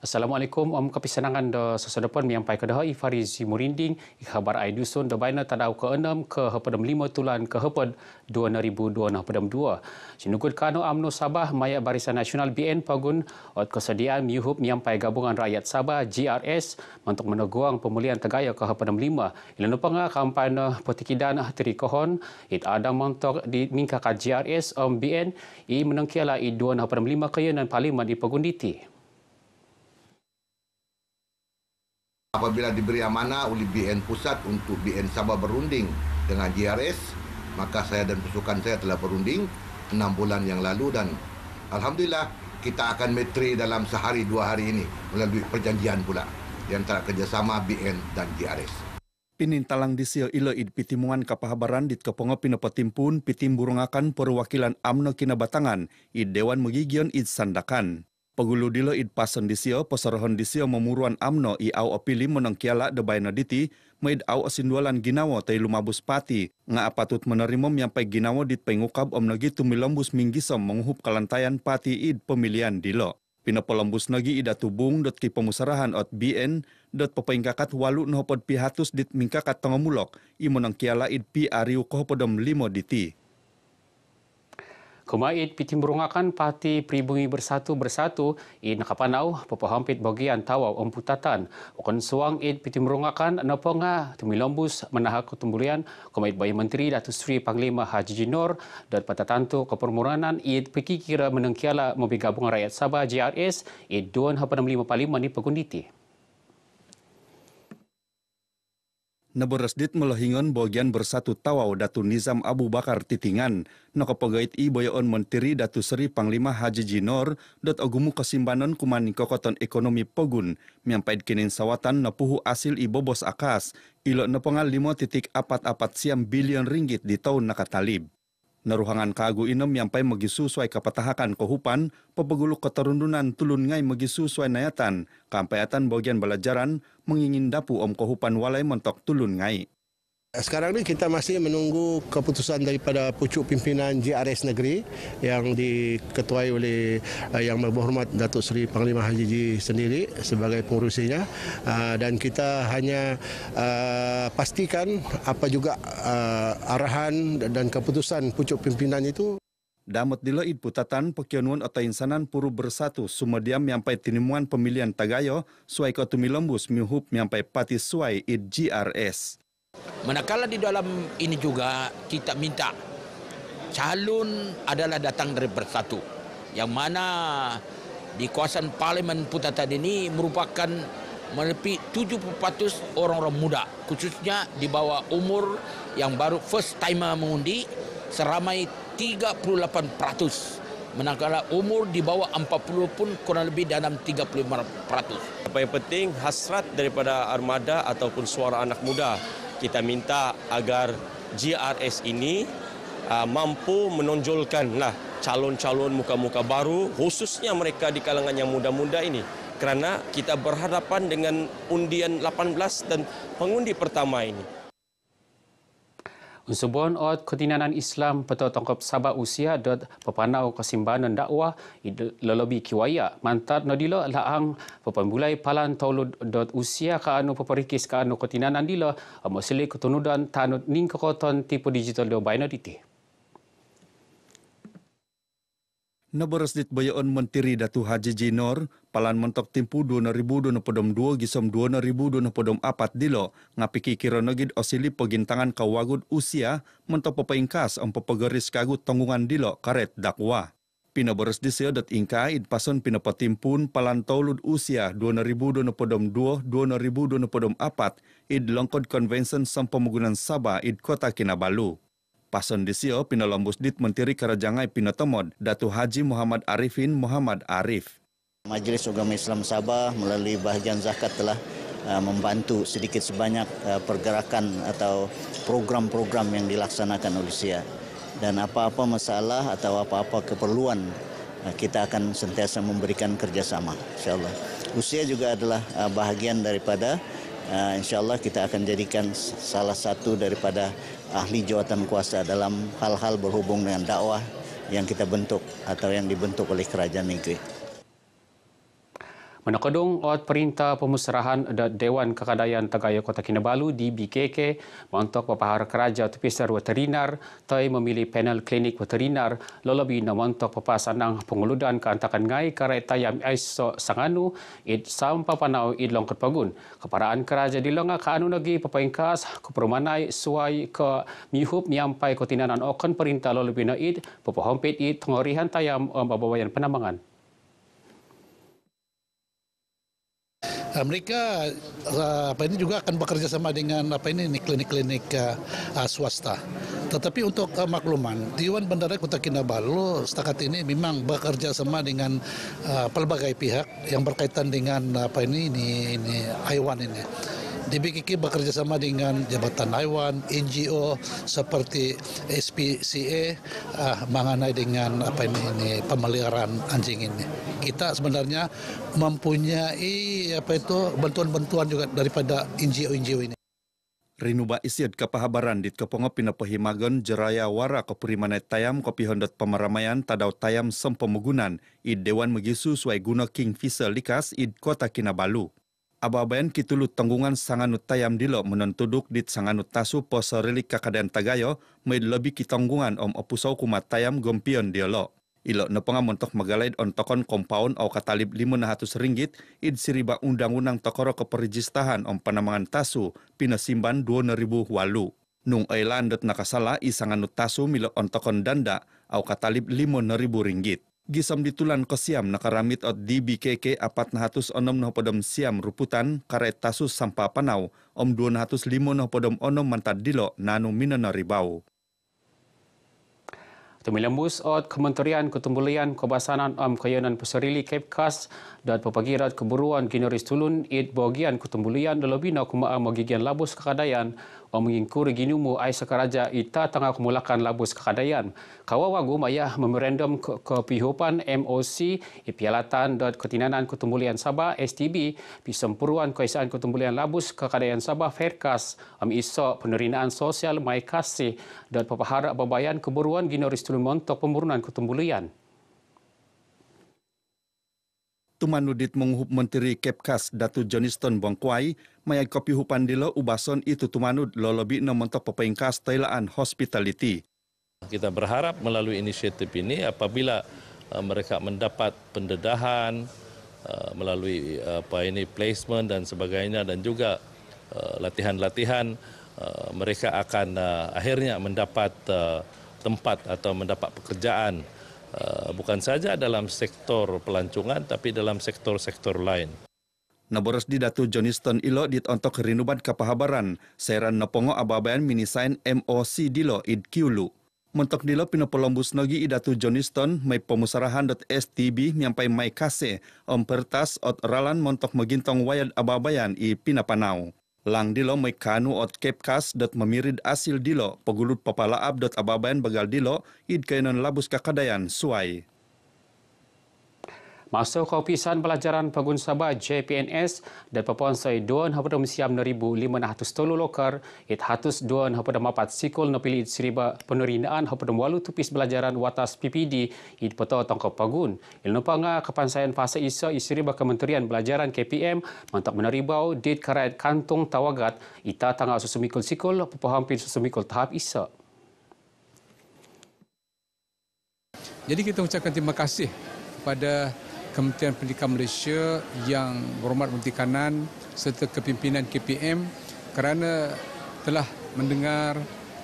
Assalamualaikum. Om kapi senangan do sesedapan menyampai ke dahai Fariz Murinding. Khabar ai dusun do baina tadau ke enam ke hepedem lima tulan ke heped dua ribu dua nah pedem dua. Sinukut kano amno Sabah maya Barisan Nasional BN Pagun ot kesediaan miuhub menyampai gabungan rakyat Sabah GRS untuk meneguang pemulihan tegaya ke hepedem lima. Ilan upanga kampanye eh, potikidan eh, tiri kohon it adang mantok di mingkakat GRS om BN i menengkiala i dua nah pedem lima kaya dan parlimen di Pagunditi. Apabila diberi amanah oleh BN Pusat untuk BN Sabah berunding dengan GRS, maka saya dan pasukan saya telah berunding 6 bulan yang lalu dan Alhamdulillah kita akan metri dalam sehari dua hari ini melalui perjanjian pula di antara kerjasama BN dan GRS. Pinin talang di sio ilo id pitimungan kapahabaran dit kepongo pinopatimpun pitim burungakan perwakilan amno kina batangan id dewan mugigion id sandakan. Pagulu dilo id di sio disio, di sio memuruan amno i au opili menengkiala debay na diti, maid au asindualan ginawo tay lumabus pati. Nga apatut menerimo miyampay ginawo dit pengukab om nagi tumilombus minggisom menghub kalantayan pati id pemilihan dilo. Pinapalombus nagi ida tubung dot ki pemusarahan at BN dot papaingkakat walu nohopod pihatus dit mingkakat tangamulok i menengkiala id pi ariu kohopodom limo diti. Kumait pitimburungakan parti pribumi bersatu bersatu i nakapanaw papahampit bagi antawa umputatan. Bukan suang it pitimburungakan napanga tumilombus menahak kutumbulian kumait bayi menteri Datuk Sri Panglima Haji Jinor dan patatanto kepermuranan i pikikira menengkiala mobil gabungan rakyat Sabah JRS i duan hapanam lima palima ni pagunditi. Neberes dit melehingan bagian bersatu tawau Datu Nizam Abu Bakar Titingan. Naka pegait i bayaan menteri Datu Seri Panglima Haji Jinor dot agumu kesimbanan kuman kekotan ekonomi pogun. Miampaid kinin sawatan napuhu asil i bobos akas. Ilo nepengal 5.44 siam bilion ringgit di tahun nakatalib. Naruhangan kagu inom yang pay magisu suai kapatahakan kohupan, pepegulu keterundunan tulun ngai magisu suai nayatan, kampayatan bagian belajaran, mengingin dapu om kohupan walai mentok tulun ngai. Eh, sekarang ni kita masih menunggu keputusan daripada pucuk pimpinan JRS negeri yang diketuai oleh uh, yang berhormat Datuk Seri Panglima Haji Ji sendiri sebagai pengurusinya ah, dan kita hanya ah, pastikan apa juga ah, arahan dan keputusan pucuk pimpinan itu. Damat dila id putatan pekionun atau insanan puru bersatu sumediam miampai tinimuan pemilihan tagayo suai kotumi lembus miuhub miampai pati suai id GRS. Manakala di dalam ini juga kita minta calon adalah datang dari bersatu. Yang mana di kawasan Parlimen Putatan ini merupakan melepi 700 orang-orang muda khususnya di bawah umur yang baru first time mengundi seramai 38% manakala umur di bawah 40 pun kurang lebih dalam 35% apa yang penting hasrat daripada armada ataupun suara anak muda kita minta agar GRS ini uh, mampu menonjolkanlah calon-calon muka-muka baru khususnya mereka di kalangan yang muda-muda ini kerana kita berhadapan dengan undian 18 dan pengundi pertama ini. Unsubon od Kedinanan Islam Petua Tongkop Sabah Usia dan Pepanau kesimbangan Dakwah Lelobi Kiwaya Mantat Nodila Laang Pepambulai Palan Taulu dot Usia Ka Anu Peperikis Ka Anu Kedinanan Dila Masili Ketunudan Tanut Ning Kekotan Tipu Digital Dio Bainoditih. Neberesdit bayon Menteri Datu Haji Jinor, palan mentok timpu 2022 gisom 2024 dilo, ngapiki kironogid osili pegintangan kawagud usia, mentok pepengkas om pepegeris kagut tonggungan dilo karet dakwa. Pinoboros di dat ingka id pason pinopatimpun palan taulud usia 2022-2024 id longkod konvensen sampamugunan Sabah id kota Kinabalu. Pasan disio pinalombus dit mentiri kerajangai pinatomod Datu Haji Muhammad Arifin Muhammad Arif. Majlis Ugama Islam Sabah melalui bahagian zakat telah uh, membantu sedikit sebanyak uh, pergerakan atau program-program yang dilaksanakan oleh SIA. Dan apa-apa masalah atau apa-apa keperluan uh, kita akan sentiasa memberikan kerjasama, insyaAllah. Usia juga adalah bahagian daripada uh, eh, insya Allah kita akan jadikan salah satu daripada ahli jawatan kuasa dalam hal-hal berhubung dengan dakwah yang kita bentuk atau yang dibentuk oleh kerajaan negeri. Menakadung oleh perintah pemusrahan Dewan Kekadayan Tegaya Kota Kinabalu di BKK untuk pepahar keraja tepisar veterinar tai memilih panel klinik veterinar lalabi na untuk pepasanang penguludan ke antakan ngai kereta yang iso sanganu id sampah panau id longkot pagun. Keparaan keraja di longa ka anu nagi pepengkas kepermanai suai ke mihub miampai kotinanan okan perintah lalabi na id pepahompit id tengorihan tayam um, penambangan. mereka eh, apa ini juga akan bekerja sama dengan apa ini klinik-klinik uh, swasta. Tetapi untuk uh, makluman, Dewan Bandara Kota Kinabalu setakat ini memang bekerja sama dengan uh, pelbagai pihak yang berkaitan dengan apa ini ini, ini ini. DBKK bekerjasama dengan jabatan haiwan, NGO seperti SPCA uh, ah, mengenai dengan apa ini, ini pemeliharaan anjing ini. Kita sebenarnya mempunyai apa itu bantuan-bantuan juga daripada NGO-NGO ini. Rinuba isiat kepahabaran dit kepongo pinapahimagen jeraya wara keprimane tayam kopi hendot pemeramaian tadau tayam sempemugunan id dewan megisu suai guna king fisa likas id kota kinabalu. ababayan kitulu tanggungan sanganut tayam dilo menentuduk dit sanganut tasu poso Relik kakadian tagayo maid lebih kitanggungan om opusau kumat tayam gompion diolo. Ilo nepenga untuk magalaid on tokon kompaun au katalib hatus ringgit id siriba undang-undang tokoro keperijistahan om Penamangan tasu pina simban 2000 walu. Nung ailan dot nakasala isanganut tasu milo on tokon danda au katalib 5000 ringgit. gisamditulan ko siam nakaramit at DBKK 460 na hapodom siam ruputan karet tasus sampah panaw om 205 na hapodom onom mantad dilo nanu minanaribaw. Tumilambus at komentarian kutumbulian kabasanan am kayanan pasarili Cape Cast dan papagirat keburuan ginoristulun it bagian kutumbulian lalabi na kumaang magigian labos kakadayan mengingkuri gini umur sekarang sekaraja ita tengah kemulakan labu sekadayan. Kawawagu wagu maya memerendam ke, ke MOC Ipialatan dan Ketinanan Ketumbulian Sabah STB pisempuruan kaisaan ketumbulian labu sekadayan Sabah Ferkas am iso penerinaan sosial maikasi dan dot pepahara babayan keburuan gino ristulun montok ketumbulian. Tuman Nudit menghub Menteri Kepkas Datu Joniston Bongkuai, mayai kopi hupan dilo ubason itu tumanud lo lobi no mentok pepengkas Thailand Hospitality. Kita berharap melalui inisiatif ini apabila uh, mereka mendapat pendedahan uh, melalui uh, apa ini placement dan sebagainya dan juga latihan-latihan mereka akan akhirnya mendapat tempat atau mendapat pekerjaan. Eh, bukan saja dalam sektor pelancongan tapi dalam sektor-sektor lain. Naboros di Datu Johniston Ilo dit untuk rinuban kapahabaran seran nopongo ababayan minisain MOC Dilo id Kiulu. Mentok dilo pinopolombus nogi idatu Johniston may pemusarahan dot STB miampai may kase om pertas ot ralan montok megintong wayad ababayan i pinapanau. Lang dilo may kanu at kepkas dot mamirid asil dilo pagulut papalaab dot ababayan bagal dilo id kainan labus kakadayan suai masuk ke Pelajaran Pegun Sabah JPNS dan Papuan Sai Duan Hapada Mesiam 1500 Tolu Lokar It Hatus Duan Hapada Mapat Sikul Nopili It Seriba Penerinaan Hapada Walu Tupis Pelajaran Watas PPD It Peta Tongko Pegun Il Nupanga Kepansayan Fasa Isa It Seriba Kementerian Pelajaran KPM Mantak Meneribau Dit Karayat Kantung Tawagat Ita Tangga Susumikul Sikul Pepohampin Susumikul Tahap Isa Jadi kita ucapkan terima kasih kepada Kementerian Pendidikan Malaysia yang berhormat Menteri Kanan serta kepimpinan KPM kerana telah mendengar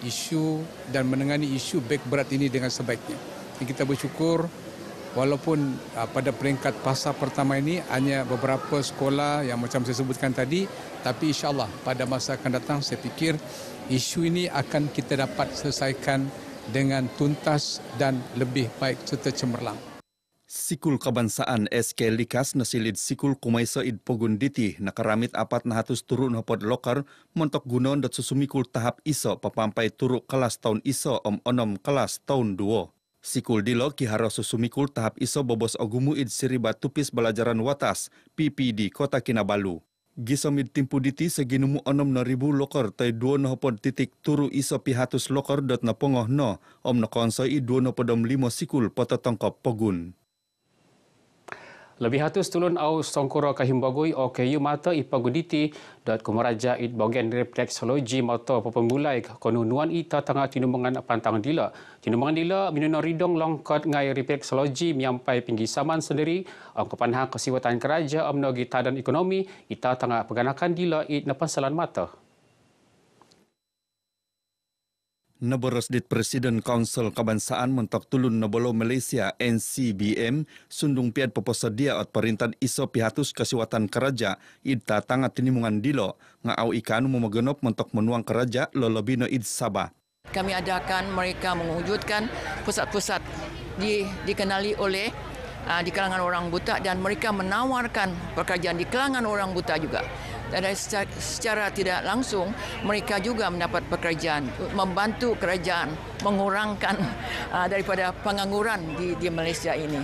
isu dan menangani isu beg berat ini dengan sebaiknya. Dan kita bersyukur walaupun ah, pada peringkat pasar pertama ini hanya beberapa sekolah yang macam saya sebutkan tadi tapi insyaAllah pada masa akan datang saya fikir isu ini akan kita dapat selesaikan dengan tuntas dan lebih baik serta cemerlang. Sikul Kebansaan SK Likas nasilid Sikul Kumaisa id Pogunditi nakaramit apat na hatus turu na pod lokar montok gunon dat susumikul tahap iso papampay turu kelas tahun iso om onom kelas tahun duo. Sikul dilo kiharo susumikul tahap iso bobos ogumu id siriba tupis belajaran watas PPD Kota Kinabalu. Gisomid timpu diti seginumu onom na ribu lokar tay duo na pod titik turu iso pihatus lokar dat na pongoh no om na konsoy id duo na podom limo sikul potatongkop pogun lebih hatus tulun au songkoro kahim bagoi o mata ipaguditi dot kumaraja it bagian refleksologi mata pepembulai konunuan ita tengah tinumbangan pantang dila. Tinumbangan dila minuno ridong longkot ngai refleksologi miampai pinggi saman sendiri angkapan hak kesiwatan keraja amnogi tadan ekonomi ita tengah peganakan dila it nepan selan mata. Neberos di Presiden Kaunsel Kebangsaan mentok tulun nebolo Malaysia NCBM sundung pihak proposal dia at perintan iso pihatus kesiwatan keraja idta tanga tinimungan dilo ngau ikan memegenop mentok menuang keraja lolobino id Sabah. Kami adakan mereka mewujudkan pusat-pusat di, dikenali oleh ah, di kalangan orang buta dan mereka menawarkan pekerjaan di kalangan orang buta juga dan secara tidak langsung mereka juga mendapat pekerjaan membantu kerajaan mengurangkan ah, daripada pengangguran di, di Malaysia ini.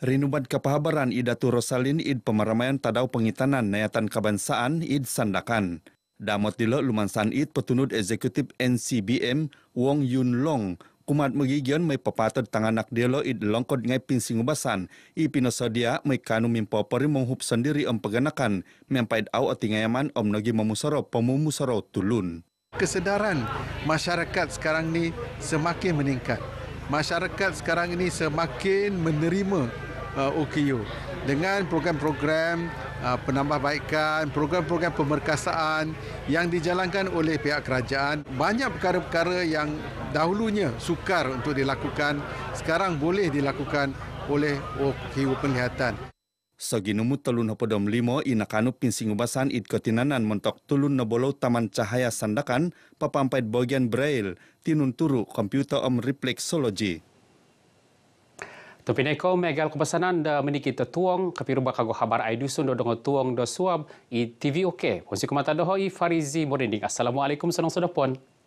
Rinubat kepahabaran idatu Rosalin id pemeramaian tadau pengitanan nayatan kebangsaan id sandakan. Damot dilo lumansan id petunud eksekutif NCBM Wong Yun Long kumat magigyon may papatod tangan anak dilo id longkod ngay pinsing ubasan. Ipinasodya may kanu mimpo pa rin mong hupsan diri ang paganakan. Mempaid aw at tingayaman om nagi mamusaro pamumusaro tulun. Kesedaran masyarakat sekarang ni semakin meningkat. Masyarakat sekarang ini semakin menerima Uh, OKU dengan program-program uh, penambahbaikan, program-program pemerkasaan yang dijalankan oleh pihak kerajaan. Banyak perkara-perkara yang dahulunya sukar untuk dilakukan sekarang boleh dilakukan oleh OKU penglihatan. Soginumu telun hapodom limo inakanu pinsing ubasan it kotinanan mentok tulun nebolau taman cahaya sandakan papampait bagian braille tinunturu komputer om reflexology. reflexology. Tapi neko megal kebesanan da meniki tetuang ke piru bakago habar ai dusun do dongo tuang do suam i TV oke. Okay. Kunci kumata doho i Farizi Morinding. Assalamualaikum sanang sadapon.